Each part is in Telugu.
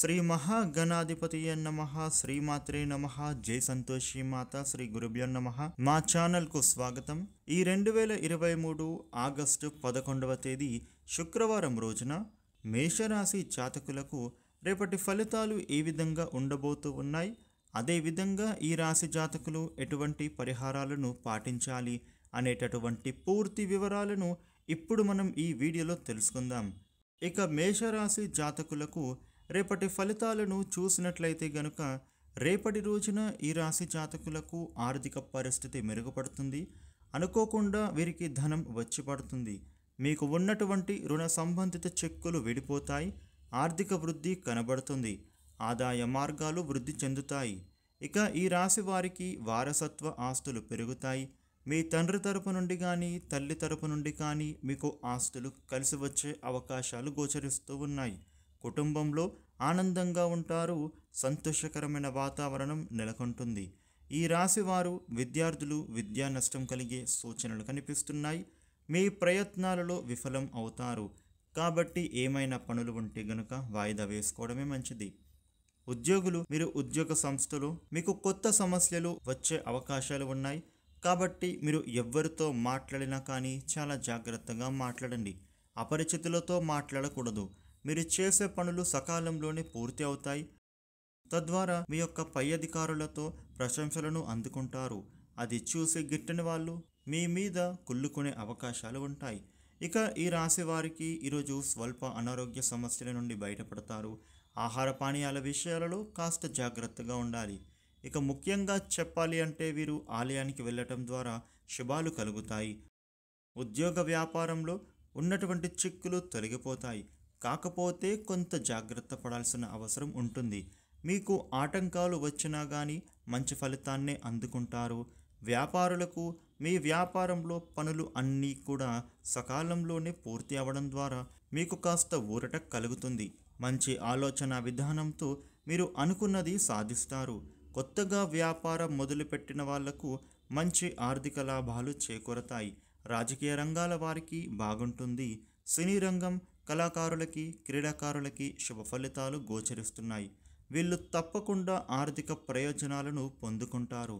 శ్రీ మహాగణాధిపతి నమ శ్రీమాత్రే నమ జై సంతోషి మాత శ్రీ గురుభ్యో నమ మా కు స్వాగతం ఈ రెండు వేల ఇరవై మూడు ఆగస్టు పదకొండవ తేదీ శుక్రవారం రోజున మేషరాశి జాతకులకు రేపటి ఫలితాలు ఏ విధంగా ఉండబోతూ ఉన్నాయి అదేవిధంగా ఈ రాశి జాతకులు ఎటువంటి పరిహారాలను పాటించాలి అనేటటువంటి పూర్తి వివరాలను ఇప్పుడు మనం ఈ వీడియోలో తెలుసుకుందాం ఇక మేషరాశి జాతకులకు రేపటి ఫలితాలను చూసినట్లయితే గనుక రేపటి రోజున ఈ రాశి జాతకులకు ఆర్థిక పరిస్థితి మెరుగుపడుతుంది అనుకోకుండా వీరికి ధనం వచ్చి పడుతుంది మీకు ఉన్నటువంటి రుణ సంబంధిత చెక్కులు విడిపోతాయి ఆర్థిక వృద్ధి కనబడుతుంది ఆదాయ మార్గాలు వృద్ధి చెందుతాయి ఇక ఈ రాశి వారికి వారసత్వ ఆస్తులు పెరుగుతాయి మీ తండ్రి తరపు నుండి కానీ తల్లి తరపు నుండి కానీ మీకు ఆస్తులు కలిసి వచ్చే అవకాశాలు గోచరిస్తూ ఉన్నాయి కుటుంబంలో ఆనందంగా ఉంటారు సంతోషకరమైన వాతావరణం నెలకొంటుంది ఈ రాశివారు విద్యార్థులు విద్యా నష్టం కలిగే సూచనలు కనిపిస్తున్నాయి మీ ప్రయత్నాలలో విఫలం అవుతారు కాబట్టి ఏమైనా పనులు ఉంటే గనుక వాయిదా వేసుకోవడమే మంచిది ఉద్యోగులు మీరు ఉద్యోగ సంస్థలో మీకు కొత్త సమస్యలు వచ్చే అవకాశాలు ఉన్నాయి కాబట్టి మీరు ఎవరితో మాట్లాడినా కానీ చాలా జాగ్రత్తగా మాట్లాడండి అపరిచితులతో మాట్లాడకూడదు మీరు చేసే పనులు సకాలంలోనే పూర్తి అవుతాయి తద్వారా మీ యొక్క పై అధికారులతో ప్రశంసలను అందుకుంటారు అది చూసి గిట్టని వాళ్ళు మీ మీద కుళ్ళుకునే అవకాశాలు ఉంటాయి ఇక ఈ రాశి వారికి ఈరోజు స్వల్ప అనారోగ్య సమస్యల నుండి బయటపడతారు ఆహార పానీయాల విషయాలలో కాస్త జాగ్రత్తగా ఉండాలి ఇక ముఖ్యంగా చెప్పాలి అంటే వీరు ఆలయానికి వెళ్ళటం ద్వారా శుభాలు కలుగుతాయి ఉద్యోగ వ్యాపారంలో ఉన్నటువంటి చిక్కులు తొలగిపోతాయి కాకపోతే కొంత జాగ్రత్త పడాల్సిన అవసరం ఉంటుంది మీకు ఆటంకాలు వచ్చినా కానీ మంచి ఫలితాన్నే అందుకుంటారు వ్యాపారులకు మీ వ్యాపారంలో పనులు అన్నీ కూడా సకాలంలోనే పూర్తి అవ్వడం ద్వారా మీకు కాస్త ఊరట కలుగుతుంది మంచి ఆలోచన విధానంతో మీరు అనుకున్నది సాధిస్తారు కొత్తగా వ్యాపారం మొదలుపెట్టిన వాళ్లకు మంచి ఆర్థిక లాభాలు చేకూరతాయి రాజకీయ రంగాల వారికి బాగుంటుంది సినీ రంగం కళాకారులకి క్రీడాకారులకి శుభ ఫలితాలు గోచరిస్తున్నాయి వీళ్ళు తప్పకుండా ఆర్థిక ప్రయోజనాలను పొందుకుంటారు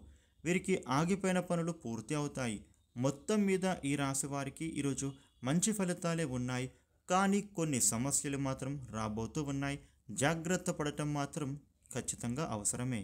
వీరికి ఆగిపోయిన పనులు పూర్తి అవుతాయి మొత్తం మీద ఈ రాశి వారికి ఈరోజు మంచి ఫలితాలే ఉన్నాయి కానీ కొన్ని సమస్యలు మాత్రం రాబోతూ ఉన్నాయి జాగ్రత్త పడటం మాత్రం ఖచ్చితంగా అవసరమే